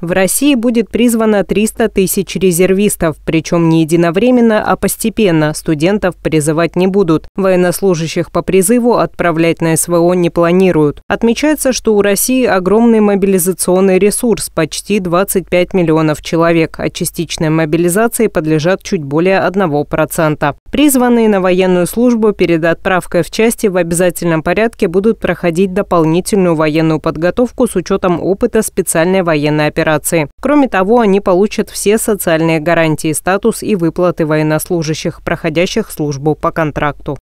В России будет призвано 300 тысяч резервистов, причем не единовременно, а постепенно. Студентов призывать не будут. Военнослужащих по призыву отправлять на СВО не планируют. Отмечается, что у России огромный мобилизационный ресурс – почти 25 миллионов человек, а частичной мобилизации подлежат чуть более 1%. Призванные на военную службу перед отправкой в части в обязательном порядке будут проходить дополнительную военную подготовку с учетом опыта специальной военной операции операции. Кроме того, они получат все социальные гарантии, статус и выплаты военнослужащих, проходящих службу по контракту.